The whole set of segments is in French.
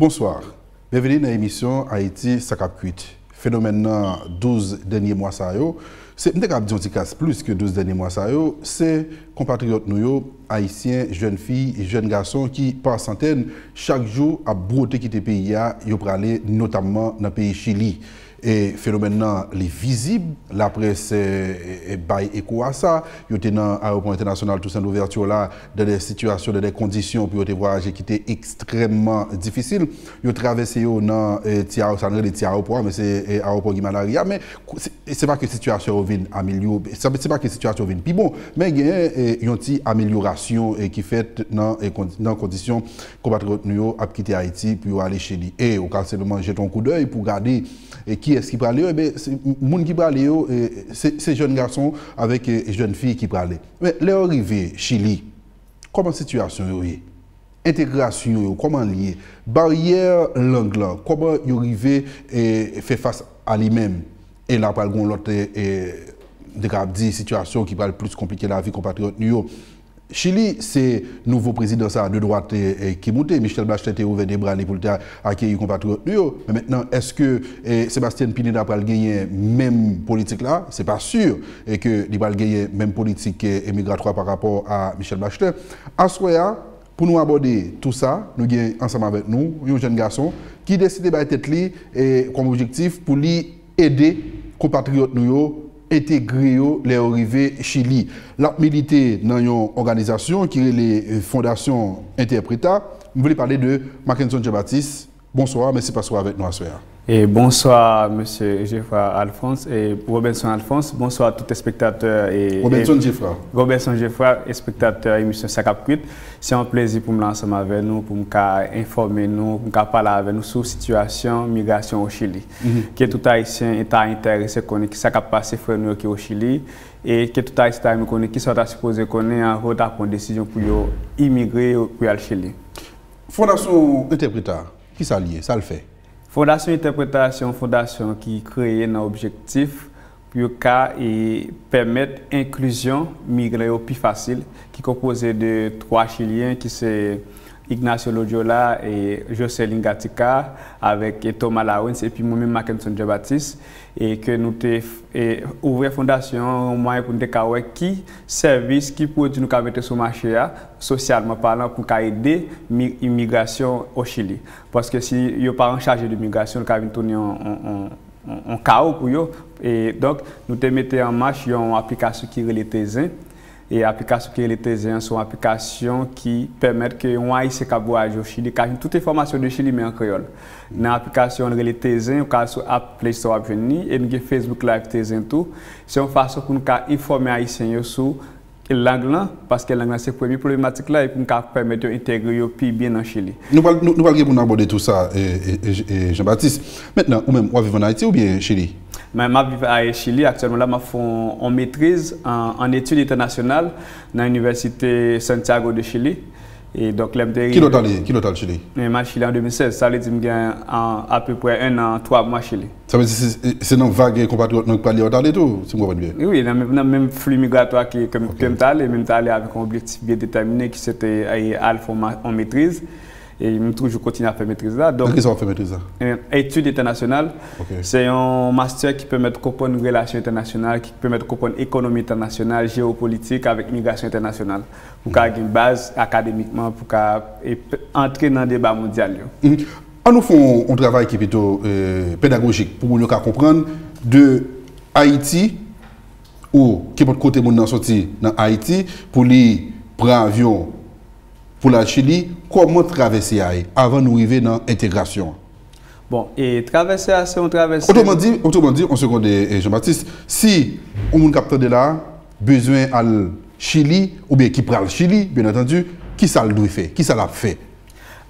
Bonsoir. Bienvenue dans l'émission Haïti Sakap Cuite. Phénomène 12 derniers mois c'est plus que 12 derniers mois c'est compatriotes haïtiens, jeunes filles et jeunes garçons qui par centaines chaque jour à qui quitter pays yo notamment dans le pays Chili. Et phénomène est visible. La presse est eh, eh, eh, écho à ça. Ils étaient dans l'aéroport international tout ouverture là, dans des situations, dans des conditions, puis ils voyage qui était extrêmement difficiles. Ils traversé dans les l'Aéroport, mais c'est l'aéroport malaria Mais ce n'est pas que la situation améliorée, ce n'est pas que la situation est puis bon, mais il y a une amélioration qui fait dans les conditions compatriotes a ont quitté Haïti pour aller chez lui. Et au cas seulement jeter un coup d'œil pour garder qui qui ce qui parle Eh bien, gens qui parle, ces jeunes garçons avec les jeunes filles qui parlent. Mais les arrivés Chili, comment la situation est Intégration, comment lier Barrière langue, comment y arriver et faire face à lui-même Et là, par l'autre, de situation qui parle plus compliquée la vie compatriote. Chili, c'est nouveau président de droite qui et Kimouté. Michel Bachelet a ouvert des bras pour accueillir les compatriotes. Mais maintenant, est-ce que eh, Sébastien Pineda va gagner même politique là C'est pas sûr. Et que il va gagner même politique eh, émigratoire par rapport à Michel Bachelet. À soi, pour nous aborder tout ça, nous avons ensemble avec nous un jeune garçon qui décide de tête et eh, comme objectif pour lui aider compatriotes nous intégré les arrivées Chili. La milité dans une organisation qui est les fondations Interpreta. nous voulez parler de Mackenzie Jean-Baptiste. Bonsoir, merci de passer avec nous à soir. Et bonsoir, monsieur Geoffroy Alphonse et Robinson Alphonse. Bonsoir à tous les spectateurs. Et, Robinson Geoffroy. Robinson Geoffroy, et spectateurs de C'est un plaisir pour me lancer avec nous, pour nous informer nous, pour me parler avec nous sur la situation de migration au Chili. Mhm. Que tout haïtien est intéressé, qui s'est passé qui au Chili et que tout haïtien qui à supposé qu'on en retard pour une décision pour immigrer au Chili. Fondation Interpréta, qui s'allie, ça le fait Fondasyon Interpretasyon Fondasyon ki kreye nan objektif pou yo ka e permette inkluzyon migre yo pi fasil ki kompoze de 3 chilyen ki se... Ignacio Lodiola et Jocelyne Gatica avec Thomas Lawrence et puis moi-même Jean-Baptiste. et que nous avons ouvert fondation moyen pour nous qui service qui produit nous mettre sur le marché hein, socialement parlant pour aider l'immigration au Chili parce que si yo pas en charge de l'immigration nous tourner en en chaos pour eux et donc nous avons mis en marche une application qui relève E aplikasyon ki re le tezen sou aplikasyon ki pemet ke yon a yise kabou ajo chili. Ka jen tout informasyon de chili men kreol. Nan aplikasyon re le tezen, yon ka sou app Play Store apjen ni. E nou gen Facebook live tezen tou. Se yon fasyon pou nou ka informe a yisen yo sou lang lan. Paske lang lan se pou emi problematik la. E pou nou ka pemet yo integri yo pi bin nan chili. Nou palge pou nan abode tout sa, e, e, e, Jean-Baptiste. Mètenan, ou mèm, wavivon a iti ou bin chili? Mais je vis à Chili, actuellement là, font en maîtrise en, études internationales dans l'université Santiago de Chili. Et donc, Qui l'a Qui en Chili Moi, Chili en 2016. Ça veut dire que à peu près un an, trois mois Chili. Ça veut dire que c'est dans vague compatriotes qui parlent tout, si je comprends bien Oui, dans le même flux migratoire que je suis allé, même allé avec un objectif bien déterminé qui c'était à en maîtrise. Et je continuer à faire maîtrise là. Donc, qu'est-ce qu'on fait maîtrise là euh, Études internationales. C'est un master qui permet de comprendre relations internationales, qui permet de comprendre économie internationale, géopolitique avec migration internationale. Pour y mm-hmm. ait une base académiquement, pour qu'il entrer dans le débat mondial. On mm-hmm. nous fait un travail qui est plutôt euh, pédagogique pour nous comprendre de Haïti ou qui est de côté de dans Haïti pour les prendre avion pou la chili, komon travese ay e, avan nou ive nan entegrasyon. Bon, e travese ase ou travese... Otouman di, otouman di, on se konde, eh, Jean-Baptiste, si ou moun kapte de la, bezwen al chili, ou beye ki pral chili, byen atendu, ki sal dwi fe, ki sal ap fe,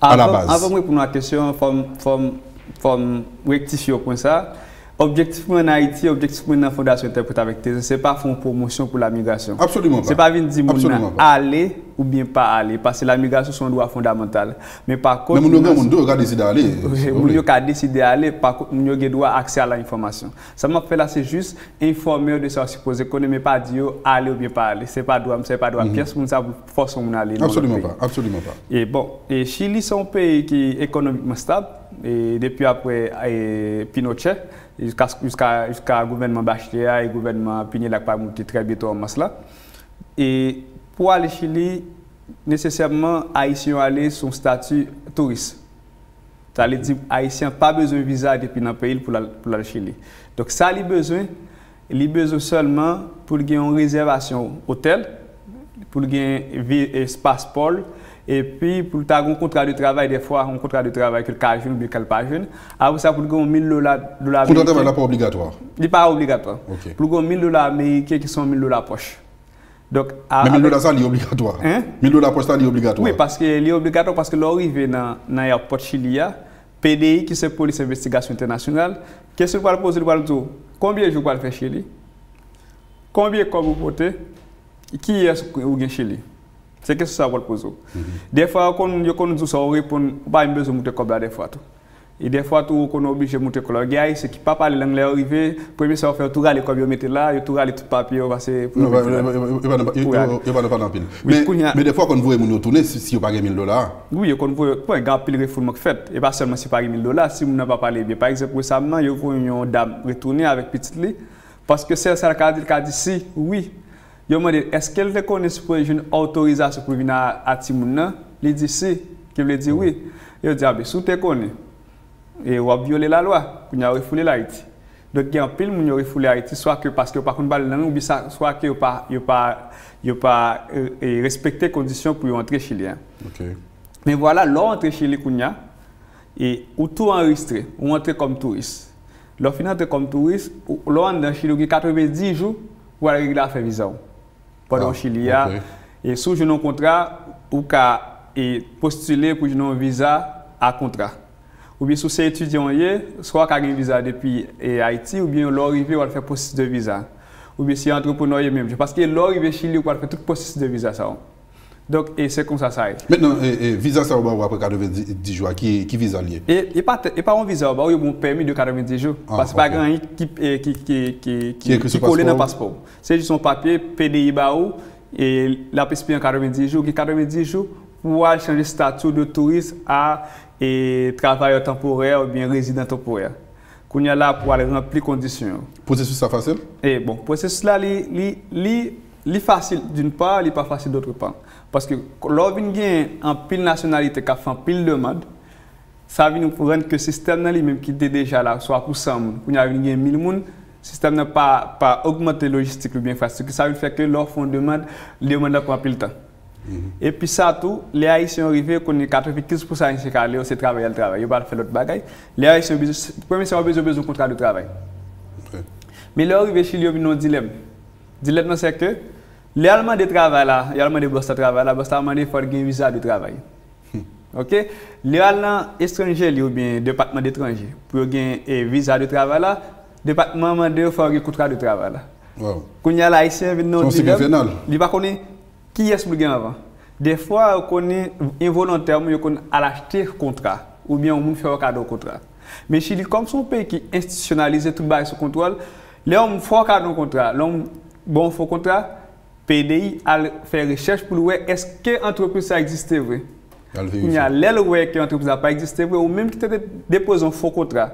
a la baz. Avon mwen poun an kesyon, fom wektifyo kon sa... Objectivement en Haïti, objectif dans la Fondation Interprète avec Tézé, ce n'est pas faire une promotion pour la migration. Absolument pas. Ce n'est pas venir dire que aller ou bien pas aller, parce que la migration est un droit fondamental. Mais par contre. Mais nous avons droit décidé d'aller. Oui, nous avons décidé d'aller, par contre, nous avons droit accéder à l'information. Ça m'a fait là, c'est juste informer de ce supposé qu'on ne pas dire aller ou bien pas aller. Ce n'est pas droit, ce n'est pas droit. pièce sûr, nous avons force à aller. Absolument pas. Absolument pas. Et bon, et Chili, c'est un pays qui est économiquement stable, et depuis après Pinochet jusqu'à jusqu'à jusqu'à gouvernement Bachelet et gouvernement Pignelac pas très bientôt en masse là et pour aller Chili nécessairement haïtien aller son statut touriste ça veut dire haïtien pas besoin de visa depuis dans pays pour aller pour Chili donc ça a besoin il a besoin seulement pour gagner une réservation hôtel pour gagner espace passeport, et puis pour avoir un contrat de travail des fois un contrat de travail que quelques jeunes quelques pas jeunes après ah, ça pour avoir 1000 dollars dollars contrat de travail n'est pas obligatoire il n'est pas obligatoire pour 1000 dollars américains qui sont 1000 dollars poche donc ah, mais 1000 dollars ça c'est obligatoire hein? 1000 dollars poche ça c'est obligatoire oui parce que c'est obligatoire parce que l'arrivée dans l'aéroport Chilia ah, PDI qui c'est police investigation internationale qu'est-ce que va poser le tout combien de jours va faire chez lui combien comme vous portez qui est-ce que vous chez lui c'est quelque chose ça pour poser. Des fois, quand on nous ça répond, pas une besoin de cobla des fois tout. Et des fois, tout qu'on est obligé de monter cobla. Gars, ceux qui pas parlent l'anglais arrivé, premier ça faire tout aller comme mettez là, tout aller tout papier, on va se. Il va ne pas en Mais des fois, quand vous voulez retourner, si vous pas 1000 dollars. Oui, quand vous voulez, pour un gars pile refoulement fait, et pas seulement si pas 1000 dollars, si vous n'avez pas parlé bien. Par exemple, récemment, il y a une dame retourner avec petite lit, parce que c'est ça qu'a dit, si, oui. Je me dis, est-ce qu'elle reconnaît ce projet une autorisation pour venir à Timouna Il dit si. Il veut dire oui. Il dit, ah, mais si elle connais, et Elle a violé la loi, tu as refoulé Haïti. Donc, il y a un pile qui a refoulé l'Haïti, soit que parce que par contre pas de soit qu'il n'y a pas, il pas, il euh, pas respecté les conditions pour entrer chez lui. Hein. Mais voilà, l'entrée chez lui, et tout enregistré, ou entre comme touriste. Lorsqu'il entre comme touriste, l'on entre chez lui 90 jours pour aller faire visa. Padran chili ah, ya, sou jounon kontra ou ka postule pou jounon viza a kontra. Ou bi sou se etudyon ye, swa ka gen viza depi Haiti ou bi lorive wad fè postise de viza. Ou bi si antroponoye menmje, paske lorive chili wad fè tout postise de viza sa ou. Donk, e se kon sa sa e. Menon, e, e vizan sa ou ba ou apre 90 dijou a ki vizan liye? E, e pa e ou vizan ou ba ou yo bon pèmi de 90 dijou. Pase pa gran ekip ki kolè nan paspob. Se jison papye, pèdi ba ou, e la pespi an 90 dijou. Ki 90 dijou, pouwa chanje statu de turist a travayan temporel ou bien rezidant temporel. Koun ya la pouwa lè nan pli kondisyon. Po se sou sa fasil? E bon, po se sou la li fasil d'un pa, li pa fasil d'otre pa. Parce que lorsqu'on a en pile nationalité qui a fait une pile demande, ça veut nous que le système même qui était déjà là, soit pour 100 personnes, y 1000 le système n'a pas, augmenté logistique ou bien Ça veut faire que leur demande, les demandes pile temps. Mm-hmm. Et puis ça tout, les Haïtiens arrivés, qu'on est 95% ici on c'est travailler le travail, ils pas faire l'autre bagaille. Les Haïtiens ont besoin contrat de travail. Mais là chez un dilemme. Dilemme Lè alman de travè la, lè alman de bosta travè la, bosta alman de fòl gen vizat de travè. Hmm. Ok? Lè alman estranjè li ou bien depakman detranjè, pou gen e, vizat de travè la, depakman man de fòl gen kontrat de travè la. Wow. Koun yal a isen vè nan di lèm, li pa konen ki yes moun gen avan. De fòl konen involontèm yo konen alachter kontrat, ou bien ou moun fòl kadon kontrat. Men chi li kom son pe ki institisyonalize tout bari sou kontrol, lè om fòl kadon kontrat, lè om bon fòl kontrat, PDI al fè rechèche pou lou wè eske entreprise a egzistè vre. Al vè yon fè. Koun ya lè lou wè ke entreprise a pa egzistè vre, ou mèm ki tètè depozon fò kontra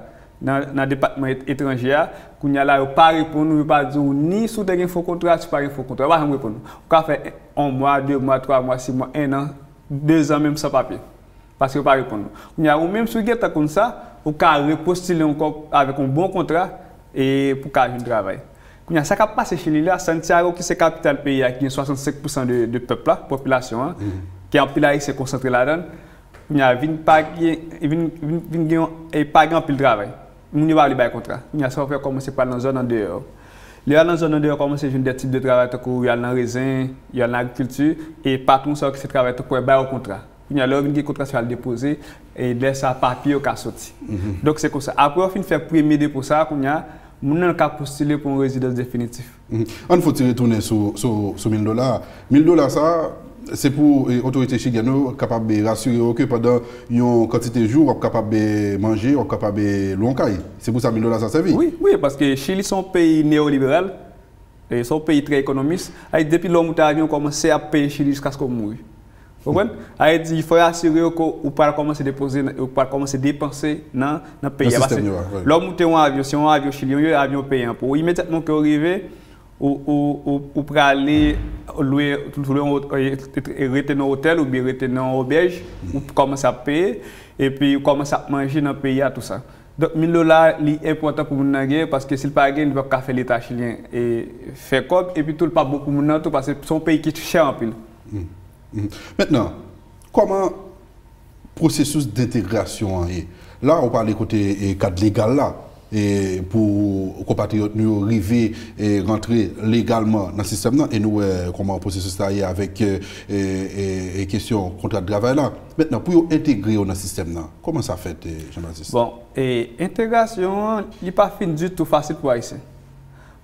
nan depatman etranjè a, koun ya la yo pa repon nou, yo pa dizou ni sou derin fò kontra, si pa ren fò kontra, wè jèm repon nou. Ou ka fè 1 mwa, 2 mwa, 3 mwa, 6 mwa, 1 an, 2 an mèm sa papye. Paske yo pa repon nou. Koun ya ou mèm sou gèta koun sa, ou ka repostile yon kon, avèk yon bon kontra, e pou ka jen dravèy. Koun ya sak ap pase chini la, san ti aro ki se kapitan peyi a ki yon 65% de pepla, popilasyon, ki anpil a yon se koncentre la dan, koun ya vin pa gen, vin gen, e pag gen anpil dravay. Moun yon va li bay kontra. Koun ya sa wafi an komanse pa nan zon an deyo. Le an nan zon an deyo komanse joun de tip de dravay tako ou yon nan rezen, yon nan kultu, e patron sa wak se dravay tako e bay wak kontra. Koun ya lor vin gen kontra se wale depoze, e lesa papi yo ka soti. Donk se kon sa. Apo wafi nfe premede pou sa, koun ya, nous n'avons pas postuler pour une résidence définitive. Il mhm. On faut retourner sur 1000 dollars. 1000 dollars, c'est pour l'autorité e, autorités capable de rassurer que pendant une quantité de jours, on capable de manger, on capable de louer C'est pour ça 1000 dollars, ça servit. Oui, oui, parce que Chili, est un pays néolibéral, c'est un pays très économiste. depuis l'homme, nous avons commencé à payer Chili jusqu'à ce qu'on mourit. Vous Il faut assurer qu'on pas commencer à déposer, ou pas commencer à dépenser dans le pays. L'homme qui un avion, si on a un avion chilien, un avion payant. Pour immédiatement que arrivé, ou pour aller louer, tout le euh, rester dans hôtel ou bien rester dans auberge, ou commencer à payer, et puis commencer à manger dans le pays, tout ça. Donc, 1000 dollars, c'est important pour les parce que s'il pas il va faire l'État chilien et faire quoi et puis tout le pas beaucoup pour les parce que c'est un pays qui est cher en pile. Mètenan, mhm. koman prosesus d'integrasyon an e? La, ou pale kote kat legal la, pou kompatriot nou rive rentre legalman nan sistem nan e nou koman euh, prosesus ta e avèk e euh, kesyon kontrat dravay la. Mètenan, pou yo integre yo nan euh, sistem nan, koman sa fèt? Bon, e integrasyon li pa fin dutou fasil pou a ese.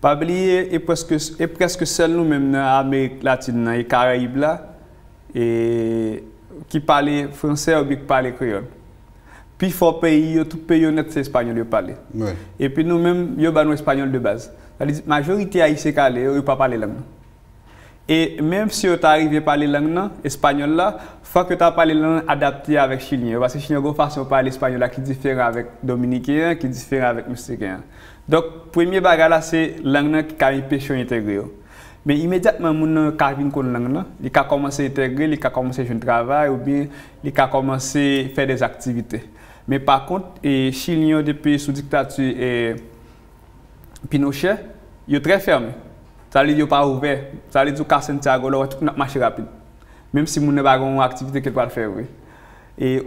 Pabli e preske sel nou mèm nan Amerik latin nan e Karaib la, et qui parlait français ou qui parlait créole. Puis fort pays, tout pays on c'est espagnol qui parle. Ouais. Et puis nous-mêmes, nous parlons espagnol de base. E la majorité haïtienne ils ne pas parler langue. Et même si tu arrivez à parler langue espagnol il faut que tu la langue adaptée avec chilien parce que chilien une façon de parler espagnol qui est différente avec dominicain, qui est différent avec mexicain. Donc premier bagage là c'est langue qui a une pêche intégrée. Men imedyatman moun karvin kon lang nan, li ka komanse etegre, li ka komanse jen travay ou bin, li ka komanse fè des aktivite. Men pa kont, chil nyo depè sou diktatou Pinochet, yo tre ferme. Sa li yo pa ouve, sa li tou karsen tiago lo, wè chouk nan mash rapide. Menm si moun ne bagan ou aktivite ketwal fè wè.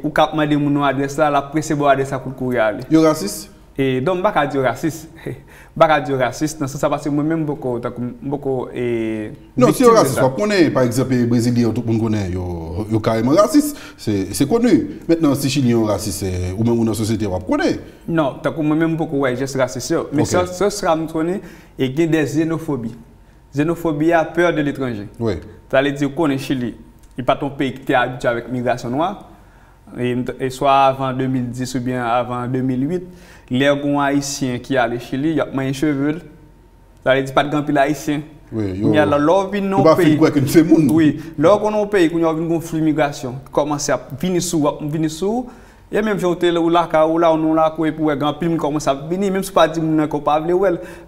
Ou kapman de moun wadè sa, la presebo wadè sa kou kou riali. Yo Rancis? E don baka diyo rasis, baka diyo rasis, nan se sa basi mwen menm boko, tako mwen boko e... Non, se yon rasis wap konen, par eksepe, Brezilyan, tout mwen konen, yon kareman rasis, se konen. Mwen nan, se chini yon rasis, e, ou men mwen nan sosyete wap konen. Non, tako mwen menm boko wajes rasis yo, men se sa basi mwen konen, e gen de xenofobi. Xenofobi a prel de l'etranjen. Oui. Ta le diyo konen chili, yon pa ton pey ki te adjavek migrasyon wap. E, e swa avan 2010 ou bien avan 2008, lè yon Aisyen ki ale chili, yon mayen chevel, lè di patgan pi l'Aisyen. Oui, yon. Yon yon lòv vin nou pey. Yon ba fin kwek yon se moun. Oui, lòv kon nou pey, kwen yon vin gon fli migrasyon. Koman se ap vinisou, ap vinisou, Et même j'ai été là, ou là, on l'a coupé e pour un grand pime commence à venir, même si pas dit mon n'a pas voulu,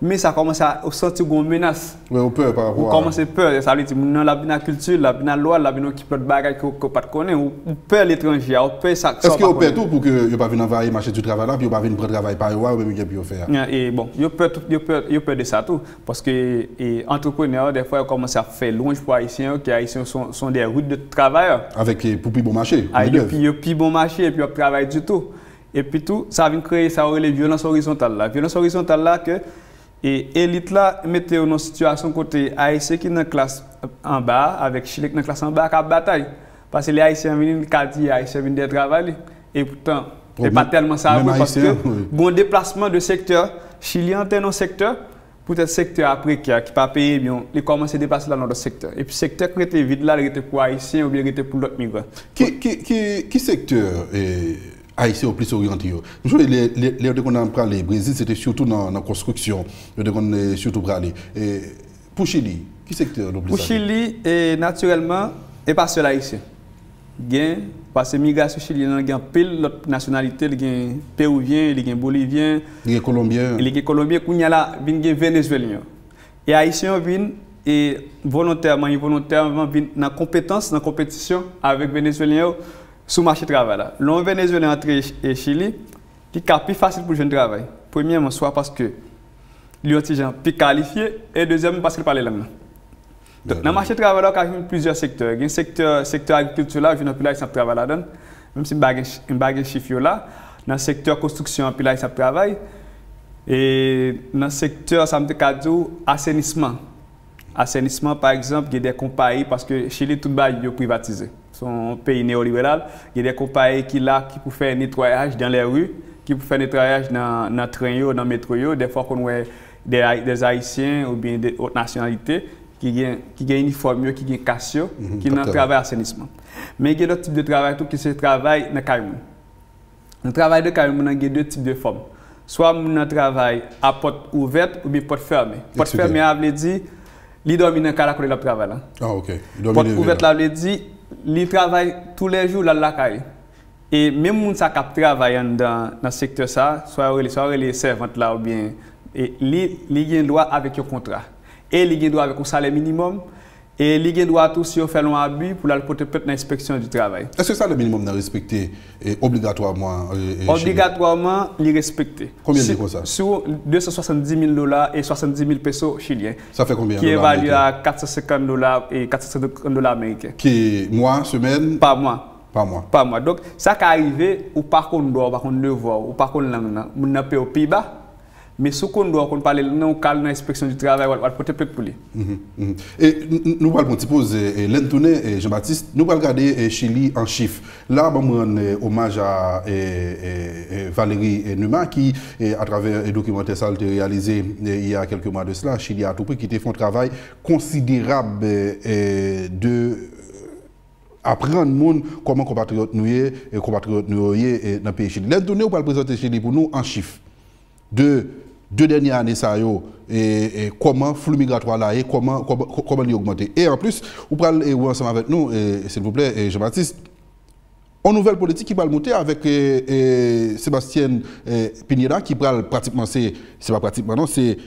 mais ça commence à sentir une menace. Mais on peur par rapport. On commence à peur, ça e veut dire mon la culture, la loi, la bina qui peut bagarre que pas de connaître, on peur l'étranger, on peur ça. Est-ce qu'on peur tout pour que il pas venir envahir marché du travail là, puis il pas venir prendre travail par là, même il peut faire. Et bon, il peur tout, peur, il peur de ça tout parce que entrepreneur des fois commence à faire long pour haïtiens qui haïtiens sont sont des routes de travail avec e, pour plus bon marché. Et puis plus bon marché et puis du tout. Et puis tout, ça vient créer, ça aurait les violences horizontales. La violence horizontale là que et élite là mettez une situation côté haïtien qui dans classe en bas avec qui dans classe en bas qui bataille parce que les haïtiens viennent cadre haïtiens viennent de travailler et pourtant c'est pas tellement ça parce que bon déplacement de secteur chilien dans secteur Poutè sektè apre ki pa peye, li koman se depase eh, la nan do sektè. E pi sektè kre te vide la, li rete pou Aisyen ou li rete pou lot migran. Ki sektè Aisyen ou plis oryantiyo? Mjou li yo de kon nan prale, Brezile se te syoutou nan konstruksyon, yo de kon syoutou prale. Eh, pou Chili, ki sektè do plis Aisyen? Pou Chili, naturelman, epase la Aisyen. gain parce que migration chilienne, gain pile l'autre nationalité, gain péruvien, gain bolivien, gain colombien. Colombiens colombien, les là vinn gain vénézuélien. Et haïtien vinn et volontairement, involontairement, vinn nan compétence, nan compétition avec vénézuélien sous marché travail là. L'on vénézuélien entre et Chili, qui est plus facile pour jeune travail. Premièrement, soit parce que les gens plus qualifiés, et deuxièmement, parce qu'ils parlent la Nan marchè travèlòk a joun plizèr sektèr. Gen sektèr agri-kiltèr la, joun anpilè yon sa travèlè dan. Mèm se bagè chif yon la. Nan sektèr konstruksyon anpilè yon sa travèlè. E nan sektèr sa mte kadzou, asenisman. Asenisman par exemple, gen de kompa yi, paske chili tout ba yon privatize. Son peyi neoliberal, gen de kompa yi ki la ki pou fè nétroyaj dan lè ru, ki pou fè nétroyaj nan trèn yo, nan métro yo, defò kon wè des haïsyen ou bin de hot nasyonalitey. qui a une uniforme qui gagne cassio qui un mhm, travail assainissement mais il y a d'autres types de travail tout qui se travail dans caïmoun le travail de caïmoun il a deux types de formes soit on travaille à porte ouverte ou bien porte fermée porte fermée ça veut dire il dormit dans la de travail ah OK porte ouverte là veut dire il travaille tous les jours là la caille et même les gens qui travaille dans ce secteur ça soit soit les servantes là ou bien et y a une droit avec un contrat et il a droit avec un salaire minimum. Et il a le droit tout un abus pour aller porter inspection du travail. Est-ce que ça le minimum est respecté obligatoirement Obligatoirement, il est respecté. Combien de ça Sur 270 000 dollars et 70 000 pesos chiliens. Ça fait combien Qui est valu à 450 dollars et 450 dollars américains. Qui est mois, semaine Pas mois. Pas mois. Pas mois. Donc, ça qui arrivé, ou par contre, doit, par contre, on doit, ou par contre, on n'a pas au Pays-Bas mais qu'on qu'on qu'on parler, non kal l'inspection inspection du travail peut pour pek pou pour mhm, mhm. et nous allons, bon tipose Jean-Baptiste nous allons regarder Chili en chiffres là bon rendre eh, hommage à eh, eh, Valérie Numa qui à travers un documentaire ça réalisé il y a quelques mois de cela Chili a tout prix qui fait un travail considérable de apprendre monde comment compatriotes nous et compatriotes nous dans le pays Chili. L'aide va présenter Chili pour nous en chiffres de deux dernières années, ça, y est, comment le flux migratoire là, et comment, comment, comment augmenter. Et en plus, vous parlez ensemble avec nous, s'il vous plaît, Jean-Baptiste, une nouvelle politique qui va le monter avec Sébastien Pignera, qui parle pratiquement, c'est pas pratiquement, non, c'est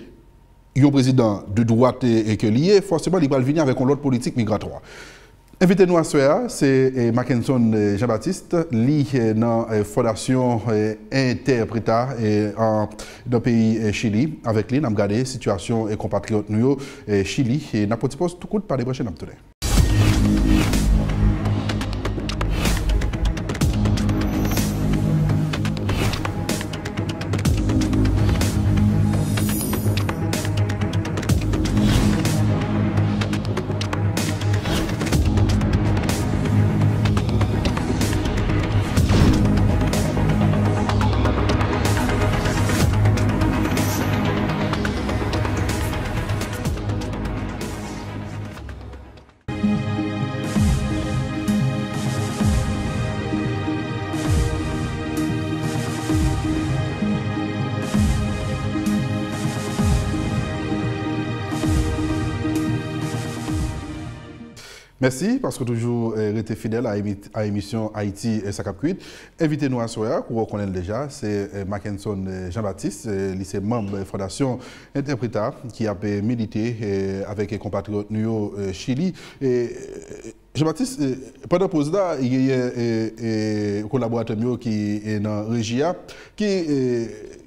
un président de droite et, que lié, forcément, il va venir avec une autre politique migratoire invitez nous à soir, c'est eh, Mackinson eh, Jean-Baptiste, lui dans eh, la Fondation Interpreta dans le pays Chili. Avec lui, nous avons la situation et compatriotes au Chili et nous avons tout le monde par les prochaines Merci, parce que toujours été eh, fidèle à l'émission Haïti et Invitez-nous à Soya, que vous connaissez déjà, c'est eh, Mackinson eh, Jean-Baptiste, lycée membre de la Fondation Interpreta, qui a milité avec les compatriotes du Chili. Et, Jean-Baptiste, pendant pause là, il y a un collaborateur qui est dans la qui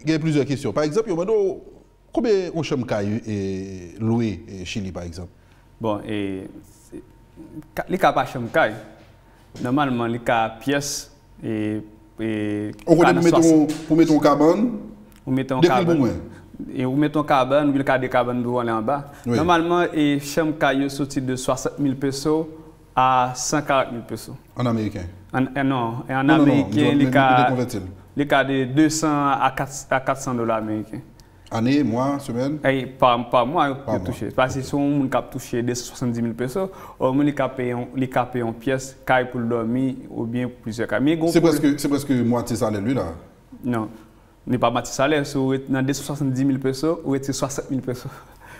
a plusieurs questions. Par exemple, comment m'a combien on loué Chili, par exemple. Bon, et li ka pa chanm kaj, normalman li ka piyes e, e... Ou konen pou meton kaban? Ou meton kaban. E ou meton kaban, ou ka de kaban dou an lè an ba. Oui. Normalman, e chanm yo de 60.000 peso a 140.000 peso. An Ameriken? En eh, non, en Ameriken li ka de 200 à 400 dollars américains. Année, mois, semaine Pas eh, Par, pas mois, par touché. Parce que si on a touché 270 000 personnes, on a payé une pièce pour dormir ou bien plusieurs cas. C'est presque, moitié salaire, lui, là Non, n'est pas moitié salaire. Dans 270 000 personnes, on a 60 000 personnes.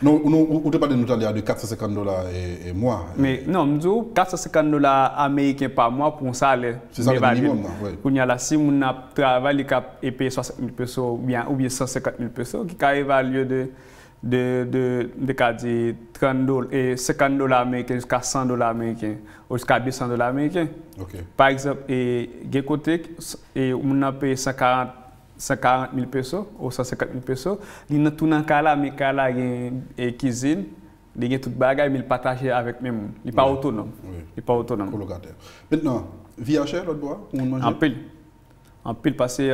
Non, non peut pas pas de 450 dollars de 450 et mois mais Non, je 450 dollars américains par mois pour un salaire. C'est ça le minimum nan, la, si on a et li kap 60 60.000 ou bien 000 personnes, qui ka évalué de... de, de, de, de 30 et 50 dollars américains jusqu'à 100 dollars américains ou jusqu'à 200 dollars américains. Par exemple, et, et, et on a payé 140 140 000 eh, eh, pesos ou 150 000 pesos. Li nan tou nan la, mi ka la cuisine e kizin, li tout le mi li pataje avèk mè moun. Li pa pas autonome. pas Li pa autonome. Kolokatè. Mètnen, vi a chè lòt bo a? An pil. An pil pase,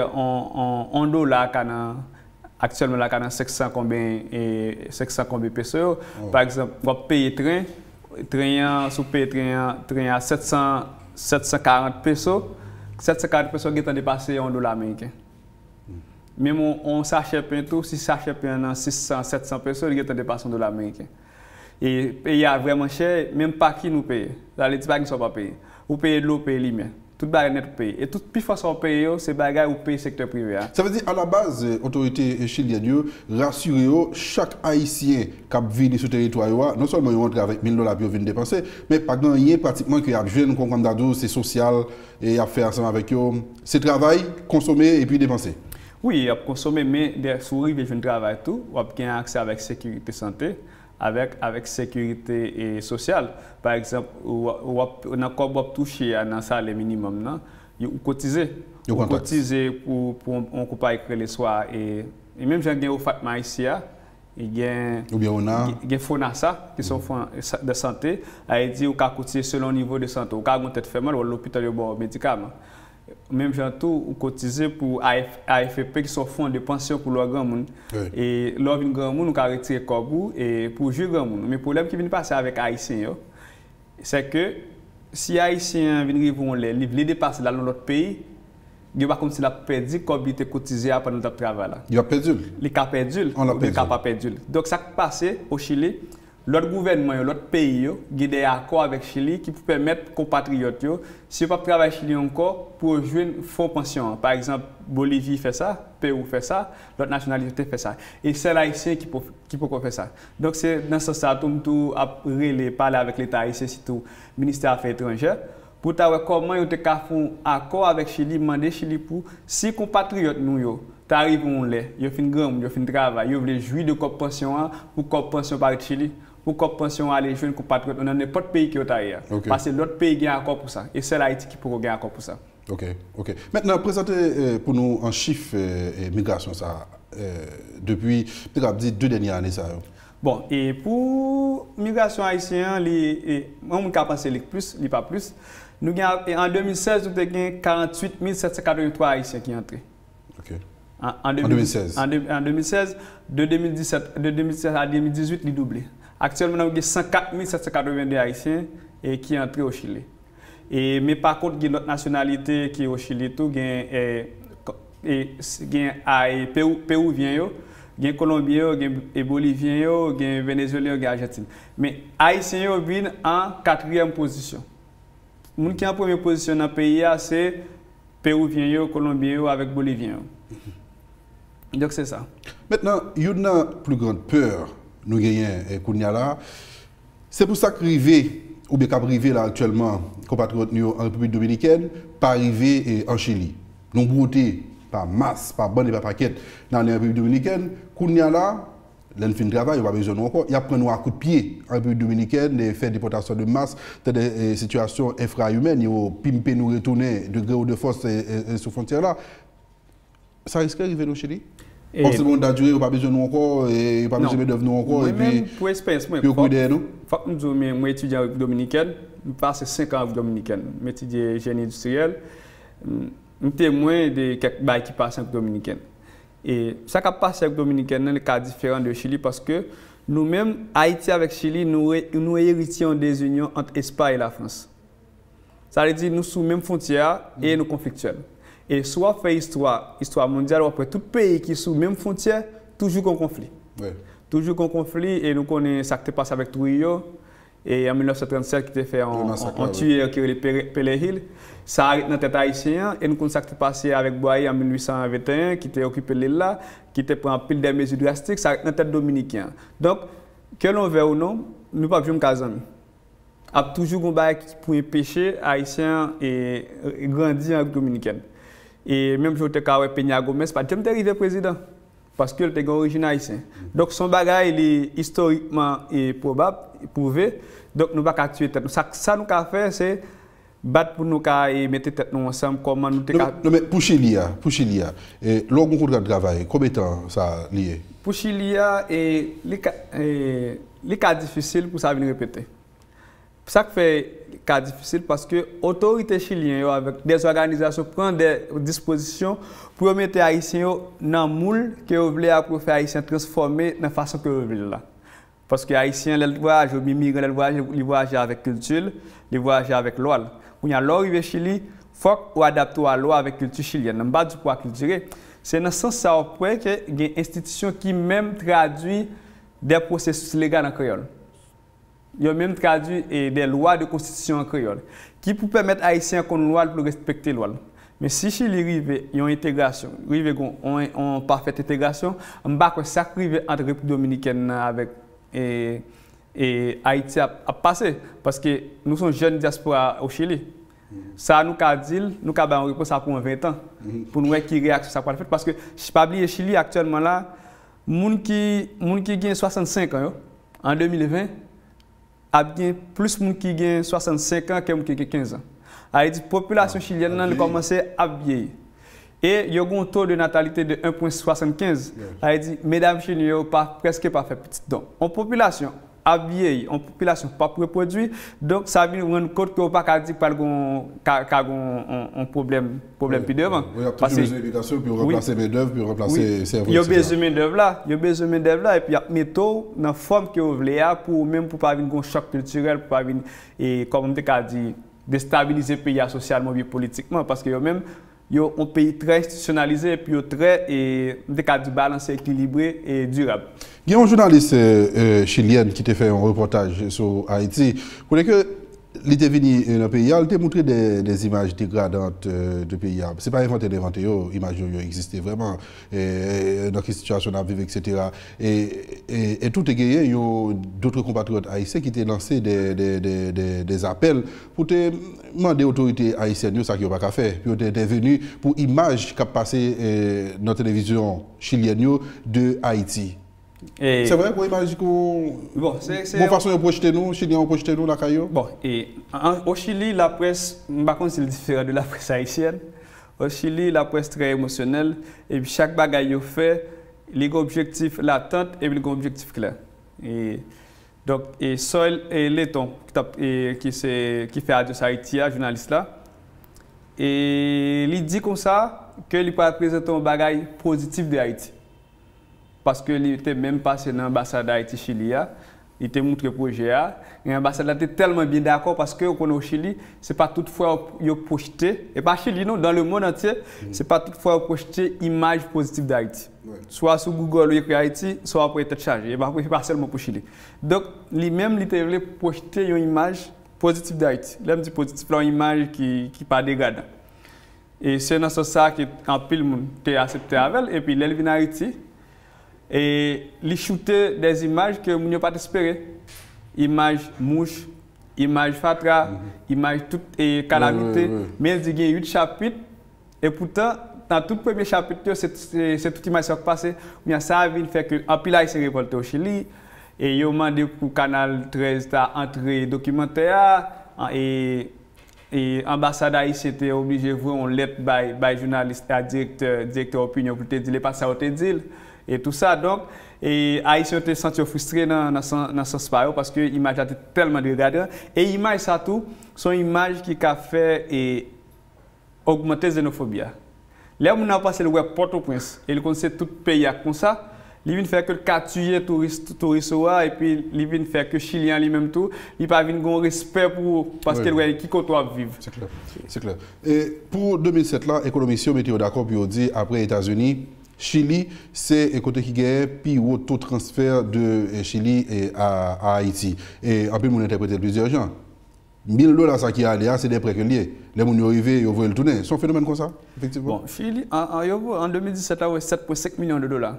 an do la ka actuellement la 600 pesos. Par exemple, wap peye tren, train train. sou train tren yan, 700, 740 pesos, 740 pesos gen tan depase 1 dollar américain Memon, on sa chepen tou, si sa chepen nan 600-700 perso, li getan depasyon do l'Amenike. E peya vreman chè, mem pa ki nou peye. La li di pa ki sou pa peye. Ou peye dlou, peye li men. Tout bagay net ou peye. E tout pi fason ou peye yo, se bagay ou peye sektor privé. Sa vezi, euh, non a la baz, otorite Echil Yadio, rasyure yo, chak haisyen kap vide sou teritoywa, non sol mwen yon entre avèk 1000 dola pi ou vide depasyon, men pa gen yon yon pratikman ki ap jwen kon kanda dou, se sosyal, yon ap fè asan avèk yo, se travay, konsome, Oui, il a consommé, mais des souris, il de travail tout, il a un accès avec sécurité santé, avec, avec sécurité et sociale. Par exemple, on a encore touché à un salaire minimum, non? Vous cotisez. Vous cotisez pour, pour on pas écrire les soirs. Et, et même, j'ai un Fatma ici, ah, il y a ou bien on a il y a FONASA qui sont mhm. fonds euh, de santé a ah, dit au cas cotisé selon le niveau de santé au cas où tête fait mal ou l'hôpital au bon médicament Mèm jantou, ou kotize pou AFP ki so fon de pansyon pou lò gwa moun. E lò vin gwa moun, ou ka retire kobou, e pou jil gwa moun. Mèm poulem ki vin pase avèk Aisyen yo, se ke si Aisyen vin rivoun lè, li vile de pase la lò lòt peyi, ge bakom si la pedi kobou ite kotize apan lòt apravala. Yo pedi ou? Li ka pedi ou, li ka pa pedi ou. Dok sa pase, o chile... L'autre gouvernement, l'autre pays, a des accords avec Chili qui peut permettre aux compatriotes, si pas travailler Chili encore, pour jouer une pension. Par exemple, Bolivie fait ça, Pérou fait ça, l'autre nationalité fait ça. Et c'est l'Haïtien qui peut, qui peut faire ça. Donc c'est dans ce sens, tout avons parler avec l'État haïtien, surtout le ministère des Affaires étrangères, pour savoir comment ils ont fait un accord avec Chili, demander Chili pour si compatriotes nous t'arrives on ils ont grand, un travail, ils veulent jouer de pension pour pension par Chili pour pension à les jeunes compatriotes, on n'a pas de pays qui est ailleurs. Okay. Parce que l'autre pays gagne encore pour ça. Et c'est l'Haïti qui pourrait gagner encore pour ça. OK, OK. Maintenant, présentez euh, pour nous un chiffre de euh, migration ça, euh, depuis, deux dernières années. Ça, hein. Bon, et pour migration haïtienne, on peut penser plus, les pas plus. Nous en 2016, nous avons 48 783 haïtiens qui sont entrés. OK. En, 2016. En, 2016, de 2017, de à 2018, il doublé. Actuellement, nous a 104 782 Haïtiens et qui entrent au Chili. Et, mais par contre, il y a notre nationalité qui est au Chili, tout, il y a Pérou eh, eh, il y a e, Colombien, il y eh, Bolivien, il y a Vénézuélien, Argentine. Mais haïtiens sont en quatrième position. Les qui en première position dans le pays, c'est Péruvien, Colombien avec Bolivien. Mhm. Donc c'est ça. Maintenant, il y a une plus grande peur nous gagnons eh, Kouniala. C'est pour ça que ou bien qu'arrivé là actuellement, compatriotes en République dominicaine, pas arrivé eh, en Chili. Nous été, par masse, par bonne et par paquet dans la République dominicaine. Kounyala, l'un fait de travail, il n'y a pas besoin encore. Il nous à coup de pied en République dominicaine, et faire déportation de masse, des eh, situations infra-humaines, il pimper nous retourner de gré ou de force sur frontière là. Ça risque d'arriver en Chili? Fok se bon ta djouye ou pa bejou nou anko, e ou pa bejou me dev nou anko, e pi yo kou den nou? Fak moun zon mwen mwen etudyan wik Dominiken, mwen pase 5 an wik Dominiken, mwen etudyan geni industriel, mwen mm, temwen de kek bay ki pase an wik Dominiken. E sa ka pase an wik Dominiken nan le ka diferan de Chili, paske nou menm Haiti avek Chili nou erityan de zyonyon antre Espa et la France. Sa le di nou sou menm fontya, e nou konfliktuen. Et soit fait histoire, histoire mondiale, après tout pays qui est sous même frontière, toujours en conflit. Toujours en conflit, et nous connaissons ça qui passé avec Trujillo et en 1937 qui était fait en, en, tuer euh, qui les Ça arrive dans la tête haïtienne, et nous connaissons ça qui passé avec Boaï en 1821, qui était occupé l'île là, qui était pris en pile des mesures drastiques, ça arrive dans la tête dominicaine. Donc, que l'on veut ou non, nous ne pouvons pas jouer Kazan a toujours un bail pour empêcher les et grandir en Dominicaine. E menm jou te kawe Peña Gomez pa jem te rive prezident. Paske yon te gen orijina isen. Dok son bagay li istorikman poube, poube. E Dok nou baka tue tet nou. Sa nou ka fe se bat pou nou ka e mete tet nou ansanm koman nou te non, ka... Non men, pouche li ya, pouche li ya. E lò goun kout kwa travaye, kome tan sa li ye? Pouche li ya, e, li ka difisil pou sa vin repete. Sa k fe ka difisil paske otorite chilyen yo avèk des organizasyon pren de dispozisyon pou ou mette haisyen yo nan moul ke ou vle apou fè haisyen transforme nan fason ke ou vle la. Paske haisyen lèl voyaj, ou mimiren lèl voyaj, lèl voyaj avèk kultil, lèl voyaj avèk loal. Ou nyan lò rive chily, fòk ou adapto avèk loal avèk kultil chilyen nan ba djou pou ak kultire. Se nan san sa wapwen ke gen institisyon ki mèm tradwi de prosesus legal nan kreol. yo menm tradu e eh, de lwa de konstitisyon an kreyol ki pou pwemet haisyen kon nou lwal pou respekte lwal men si chile rive yon integrasyon rive kon yon pafet integrasyon m bakwe sak rive antre Repu Dominiken nan avek e eh, e eh, Haiti ap pase paske nou son joun diaspora ou chile sa nou ka dil, nou ka ba yon repou sa pou an 20 an pou nou e ki reaksyon sa pafet paske ch pa bli e chile aktwèlman la moun ki gen 65 an yo an 2020 ap gen plus moun ki gen 65 an ke moun ki gen 15 an. A e di, populasyon ah, chilyen ah nan le komanse ap yey. E, yo goun tol de natalite de 1.75, a e di, medam chilyen ou pa preske pa fe petit don. On populasyon, à vieille, en population pas reproduit donc ça vient rendre compte qu'on pas qu'il y pas un problème problème plus devant oui, parce que l'éducation puis remplacer mes œuvres, puis remplacer cerveau il y a besoin mes œufs là il y a besoin mes œufs là et puis il y a métaux dans forme que vous voulez hein, pour même pour pas venir un choc culturel pour pas venir et comme on t'a dit déstabiliser le pays socialement et politiquement parce que même yo un pays très institutionnalisé et puis très et balancé équilibré et durable il y a un journaliste euh, euh, chilien qui a fait un reportage sur Haïti. Vous que est venue dans le pays, il a montré des, images dégradantes euh, du pays. Ce n'est pas inventé d'inventer, les oh, images vraiment, dans quelle situation on vivre, etc. Et, tout est gagné, il y a d'autres compatriotes haïtiens qui ont lancé des, appels pour demander aux autorités haïtiennes ce qu'ils n'ont pas fait. ils sont venus pour l'image qu'a passé dans la télévision chilienne de Haïti. Se vre pou imajik ou moun fason yon projete nou, chile yon projete nou lakay yo? Bon, e o chile la pres, mba kont se l disferan de la pres haitienne, o chile la pres tre emosyonel, e bi chak bagay yo fe, li go objektif latant, e bi go objektif kler. Donk, e sol e leton ki fe adios haitia, jounalist la, e li di kon sa, ke li pou apreze ton bagay pozitif de haitie. parce que il était même passé dans l'ambassade d'Haïti Chili il était montré projet a et l'ambassade était tellement bien d'accord parce que on au Chili c'est pas toutefois fois il projeté et pas Chili non dans le monde entier ce mm. n'est c'est pas toutefois fois projeté image positive d'Haïti soit sur Google ou sur Haïti soit après être chargé et pas, pas seulement pour Chili donc lui même il était projeté une image positive d'Haïti l'aime dit positif une image qui qui pas dégradant et c'est dans ce sens que tout le monde accepté avec et puis venu vient Haïti E li choute des imaj ke moun yo pat espere. Imaj mouch, imaj fatra, mhm. imaj tout kanalite. Men di gen yot chapit. E poutan, tan tout premye chapit yo, se tout imaj sok pase. Mwen sa avil fek apilay se repolte o chili. E yo mande pou kanal 13 ta antre dokumentaya. E ambasada yi se te oblije vwe on let by jounaliste a direktor opinyo pou te dile pat sa o te dile. et tout ça. Donc, et Haïtien te senti frustré dans dans sens par parce que l'image été tellement dégradée et l'image ça tout son image qui a fait et augmenter xénophobie. Là on a passé le web Port-au-Prince et le conseil tout pays comme ça il vient faire que le tuer touriste touristes, et puis il vient faire que chilien lui-même tout il pas de grand respect pour parce que ouais qui côtoie vivre c'est clair c'est clair et pour 2007 là économistes été d'accord puis on dit après États-Unis Chili, c'est côté qui gagne puis taux de transfert de eh, Chili eh, à, Haïti. Et en on a interprété plusieurs gens. 1000 dollars, ça qui est ah, c'est des prêts que liés. Les gens arrivent, ils vont le tourner. C'est un phénomène comme ça, effectivement. Bon, Chili, en, en 2017, c'est 7,5 millions de dollars.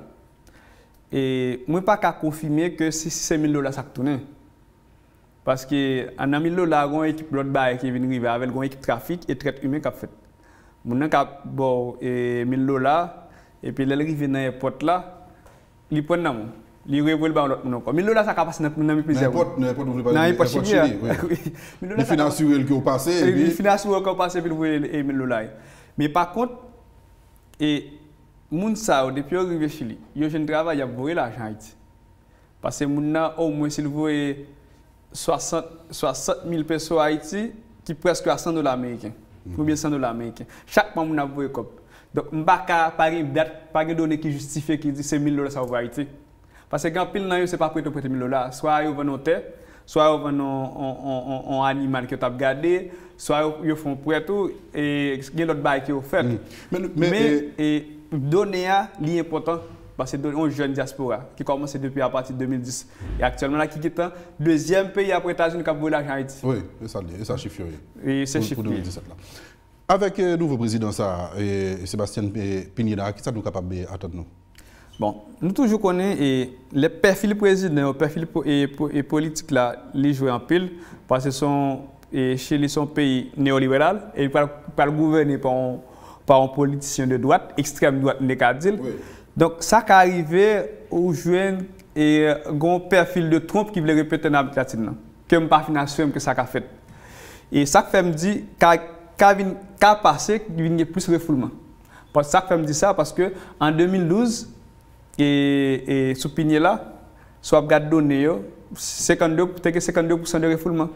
Et je ne peux pas confirmer que c'est 1 000 dollars ça tourne. Parce a 1000 dollars, il y a une équipe de qui vient arriver avec une équipe de trafic et traite humaine qui a fait. a 1000 eh, dollars, epi lèl rive nan yè pot la li pwè nan moun li rive ban lòt moun anpò men lò la sa kapase nan yè pot chili ni finansi wèl ki ou pase ni finansi wèl ki ou pase men lò la men pa kont moun sa ou depi yò rive chili yò jen drava yò vwè l'ajan haiti pase moun nan mm-hmm. ou mwen sil vwè 60.000 peso haiti ki preskwa 100 dolar Ameriken chakman moun ap vwè kop Donc, je ne pas une date, pas une donnée qui justifie que c'est 1000 dollars ça va Parce que quand pile ne c'est pas prêts à prêter 1000 dollars. Soit ils viennent en terre, soit ils viennent en animal que tu as gardé, soit ils font prêt tout et il y a d'autres bail qui ont fait. Mm. Mais la donnée est important, parce que c'est une jeune diaspora qui commence depuis à partir de 2010. Et actuellement, là, qui est le hein, deuxième pays après prêter États-Unis qui a l'argent. Oui, et ça, et ça chiffre. Et c'est chiffre. Avec le euh, nouveau président, ça, et Sébastien Pinida, qui ça nous capable d'attendre nous Bon, nous toujours connaissons les perfil président, les profil et, là, les jouent en pile parce que son, et les son pays néolibéral et par, peut gouverné par un, par un politicien de droite, extrême droite, n'est-ce Donc ça qui arrivé au juin et un euh, perfil de Trump qui voulait répéter dans l'Amérique latine, que je ne suis que ça a fait. Et ça fait me dit qu'a passé, il y a plus de refoulement. Pour ça que je dis ça, parce que en 2012, et, et sous Pigné là, soit regarde donné 52 52% de refoulement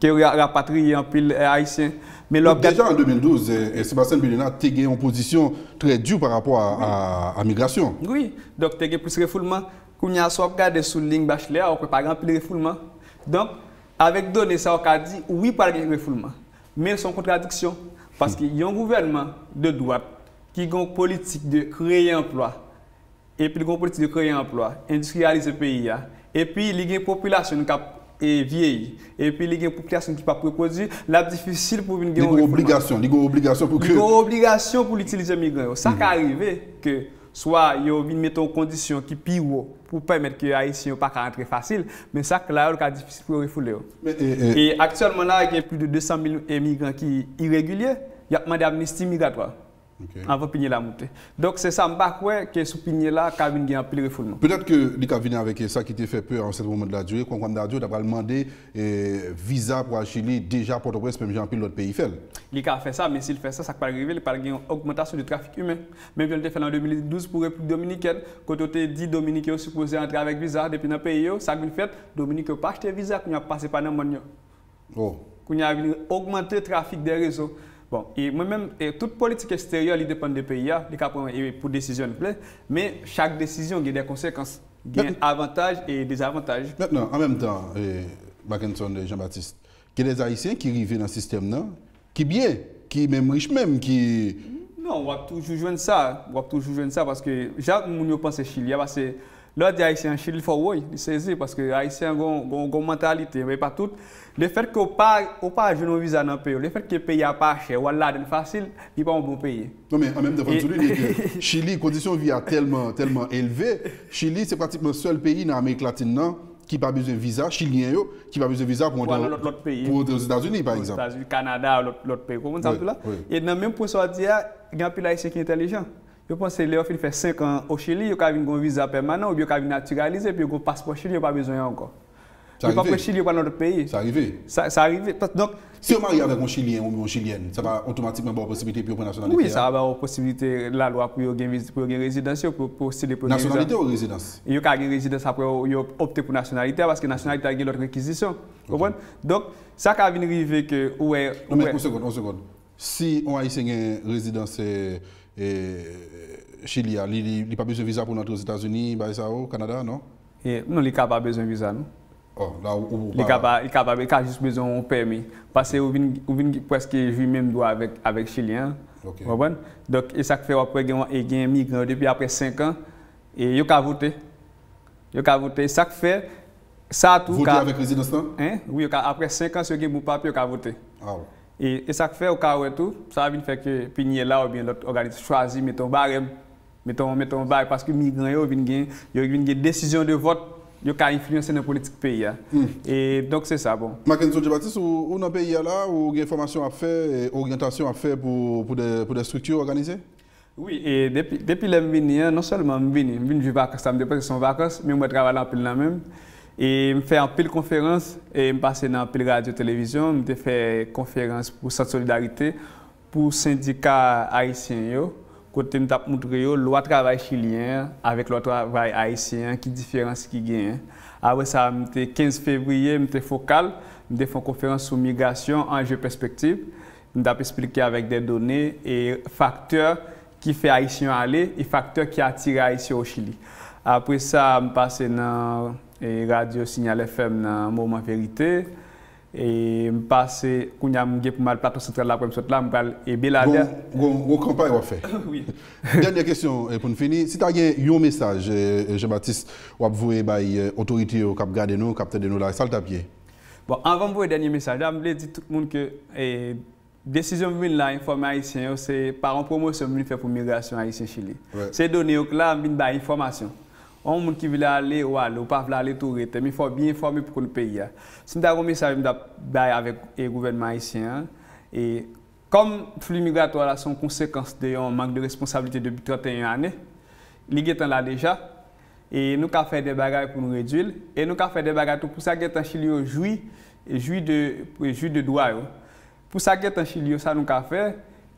qui est rapatrié en pile euh, haïtien. Mais déjà en 2012, euh, Sébastien Bélina a eu une position très dure par rapport à, la migration. Oui, donc il y a plus de refoulement. Quand on a soit sous sur ligne bachelier, on peut pas grand plus de refoulement. Donc, avec données, ça, on a dit oui pas de refoulement mais sont en contradiction. Parce qu'il y a un gouvernement de droite qui a une politique de créer emploi, et puis il une politique de créer emploi, industrialiser le pays, hein. et puis il y a une population qui est vieille et puis une population qui pas reproduire la difficile pour une obligation obligation pour que obligation pour l'utiliser migrants ça mm-hmm. qui est arrivé, que Swa yo vin meto kondisyon ki pi wo pou pwemet ki a yisi yo pa ka rentre fasil, men sa k la yo laka difisit pou yo refoule yo. E aktual man la yon pli de 200 mili imigran ki irregulye, yakman di apne sti imigratwa. Okay. va ah, pigner la montée. Donc c'est ça je qui que sous Pigné là, qui a pris le pile refoulement. Peut-être que les venir avec ça qui t'a fait peur en ce moment de la durée, quand on a demandé visa pour Chili déjà pour Port-au-Prince, même en pile l'autre pays fait. Il a fait ça, mais s'il fait ça, ça ne pas arriver, il va y augmentation du trafic humain. Même il l'a fait en 2012 pour la République dominicaine, quand on a dit Dominique est supposé entrer avec visa depuis un pays, ça a fait, Dominique n'a pas acheté visa, qu'on a passé par le monde. Oh. Qu'on a augmenté le trafic des réseaux. Bon, et moi-même, toute politique extérieure, elle dépend des pays, des hein. prend pour décision, mais chaque décision a des conséquences, des avantages et des avantages. Maintenant, en même temps, Mackinson et Jean-Baptiste, qu'il y a des Haïtiens qui vivent dans le système, non? qui bien, qui même riche même, qui... Non, on va toujours jouer ça, on va toujours jouer ça, parce que, déjà, on pense Chili, hein, parce que L'autre Haïtien, il faut oui, il saisit parce que les Haïtiens ont une mentalité, mais pas toutes. Le fait qu'on pas pas un visa dans le pays, le fait que le pays n'est pas cher, voilà, c'est facile, il n'est pas un bon pays. Non, mais en même temps, Et... que Chili, condition de vie est tellement, tellement élevée. Chili, c'est pratiquement le seul pays dans l'Amérique latine qui n'a pas besoin de visa, chilien, qui n'a pas besoin de visa pour entrer aux États-Unis, par exemple. États-Unis, Canada, l'autre pays, comment ça, tout Et dans le même point, il y a un pays qui est intelligent. Je pense que les fait 5 ans au Chili, il a un visa permanent, ou il a naturalisé, puis il a un passeport Chili, il n'a pas besoin encore. Ça arrive. Pas Chili, pas dans notre pays. Ça arrive. Ça, ça Donc, si on marie avec un Chilien ou une Chilienne, ça va automatiquement avoir possibilité pour prendre nationalité. Oui, ça hein? va avoir possibilité la loi pour avoir pour une résidence pour pour nationalité ou résidence. Il y a une résidence après il opté pour nationalité parce que nationalité a une autre réquisition. Donc ça qui arrive que ouais. Non mais une seconde, une seconde. Si on a une résidence E, Chilia, li pa bezo viza pou nante ou Etasuni, Baeza ou Kanada, non? E, non, li ka pa bezo viza, non. Oh, la ou ou pa? Li ka pa, li ka pa, li ka jis bezo on pèmi. Pase ou vin, ou vin preske jwi men do avèk, avèk Chilia, an. Ok. Wabèn? Dok, e sak fe wapre gen, e gen migran depi apre 5 an, e yo ka vote. Yo ka vote. E sak fe, sa tou ka... Vote avèk Rizie Nostan? Hein? Oui, yo ka, apre 5 an, se gen Boupap, yo ka vote. Ah, wou. Et, et ça fait au cas où tout, ça vient faire que Pinier là ou bien l'autre organisme choisit, mettons barème, mettons, mettons barème, parce que les migrants viennent une décision de vote yo ka influencer dans politique pays mm. et donc c'est ça bon Mackenzo Jean-Baptiste ou, ou dans pays là ou une formation à faire orientation à faire pour pour des pour des structures organisées oui, et depuis, depuis les hein, non seulement je suis venu, je suis venu vacances, ça me dépasse son vacances, mais moi je travaille en pile là même. e mi fè an pil konferans e mi pase nan pil radyo-televizyon mi fè konferans pou sa solidarite pou syndika haisyen yo, kote mi tap moudre yo lwa travay chilyen avèk lwa travay haisyen, ki diferans ki gen. Awe sa, mi fè 15 fevriye, mi fè fokal mi fè konferans sou migrasyon an je perspektiv, mi tap esplike avèk de donè, e faktor ki fè haisyen ale, e faktor ki atire haisyen ou chily. Apre sa, mi pase nan... et Radio Signal FM dans Moment Vérité. Et je que quand je pour mal plateau central là, je e là, je vais Belader. Gros campagne, on fait. Oui. Dernière question eh, pour nous finir. Si tu as un message, eh, eh, Jean-Baptiste, ou vous par autorité au Cap Garde nous, Cap de nous là, Bon, avant de dernier message, je voulais dire à tout le monde que la décision de la informer Haïtien, c'est par une promotion que je pour la migration Haïtien-Chili. C'est donné là, je vais information. An moun ki vile ale wale ou pa vile ale tou rete, mi fwa biye informe pou l'peyi ya. Sinda rome sa yon da baye avek e gouven maisyen. E kom flou migrato la son konsekans de yon mank de responsablite debi 31 ane, li getan la deja, e nou ka fè de bagay pou nou redule, e nou ka fè de bagay pou sa getan chilyo jouy de douay. Po sa getan chilyo sa nou ka fè,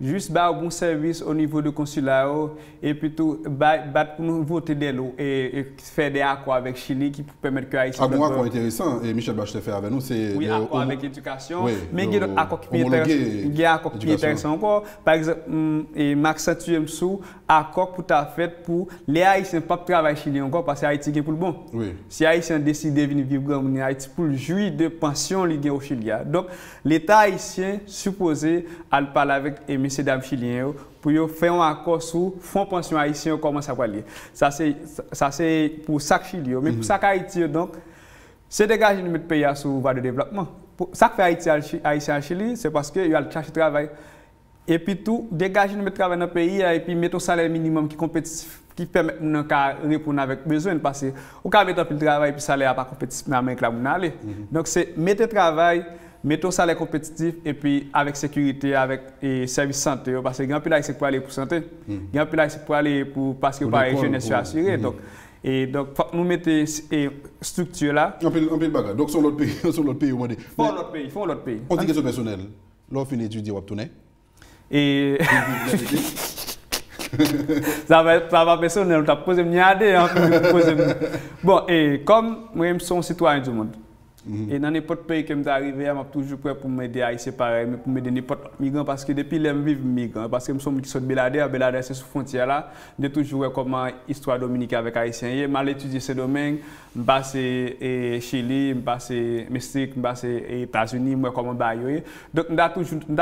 juste un bon service au niveau du consulat oh, et plutôt pour nous voter des lois et, faire des accords avec Chili qui permettent que Haïti. Un ah, accord intéressant et Michel te fait avec nous c'est oui accord avec l'éducation mais il y a d'autres accords qui intéressants qui intéressant encore par exemple mm, et m'accentuer sous accord pour ta fête pour les Haïtiens pas travailler Chili encore parce que Haïti est pour le bon. Si Haïtiens décident de venir vivre en Haïti pour jouir de pension liée au Chili hein. donc l'État haïtien supposé à parler avec mwen se dam chilyen yo pou yo fè an akor sou fonpansyon Aisyen yo koman sa waliye. Sa se pou sak chilyen yo, men pou mhm. sak Haiti yo donk, se degaje nou met peya sou va de devlopman. Sak fe Haiti Aisyen chilyen, se paske yo al chache travay. Epi tou degaje nou met travay nan peya epi met ou salè minimum ki kompetisif, ki pèmè nan ka repoun avèk bezwen pasè. Ou ka met apil travay pi salè apak kompetisif nan men klamoun ale. Mhm. Donk se mette travay Meton sa la kompetitif e pi avek sekurite, avek servis sante yo. Basè gen api la yisek pou ale hmm. pou sante. Gen api la yisek pou ale pou, paske ou pare jenese asire. E hmm. donk, nou mette strukture la. Anpil bagay, donk son lout peyi ou man de. Fon lout peyi, fon lout peyi. On di gèso personel. Lò finit jidi wap toune. E... Zavè, zavè personel, ta pose mnyade. Bon, e kom mwen yon sitwany di ou moun. E nan nipot peyi kem da arrive, m ap toujou pre pou m ede Aisyen pare, m pou m ede nipot migran, paske depi lem viv migran, paske m sou m ki sot belade, belade se sou fontye la, m de toujou rekomman istwa Dominika vek Aisyen ye, m al etudye se domen, m bas e Chile, m bas e Mistik, m bas e Etasuni, m wè komman bayo ye, dok m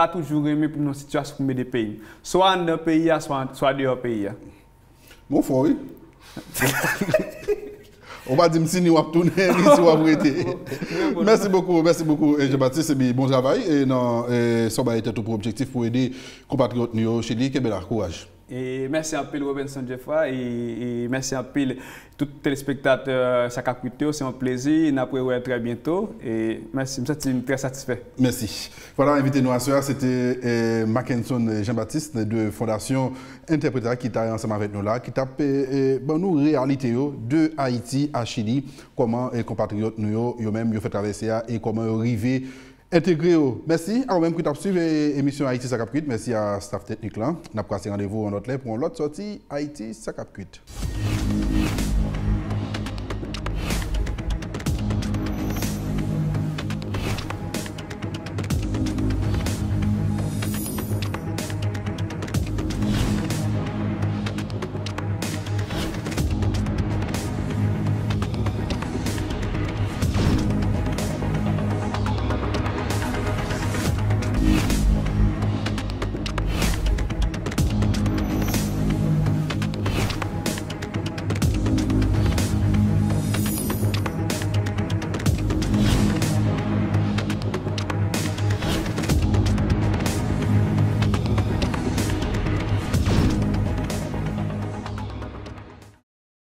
da toujou reme pou m nan sitwasyon pou m ede peyi. Soan de peyi ya, soan de yo peyi ya. M ou foye? On va dire si nous avons ni si nous avons Merci beaucoup, merci beaucoup, Jean-Baptiste. C'est bon travail. Et non, ça va été tout pour objectif pour aider compatriotes chez lui. Que bel courage. Et merci un peu Robinson Jeffa et, merci un peu tous les téléspectateurs C'est un plaisir. Nous vous très bientôt. Et merci, je suis très satisfait. Merci. Voilà, invité nous à ce c'était eh, Mackinson Jean-Baptiste de Fondation Interprétat qui t'a ensemble avec nous là, qui tape eh, eh, bon, nous réalité de Haïti à Chili, comment les compatriotes nous ont fait traverser et comment arriver Intégré, au. Merci. Alors, ah, même que tu as suivi l'émission Haïti Sacapcuit, merci à staff technique là. On pas passé rendez-vous en notre pour l'autre sortie Haïti Sacapcuit.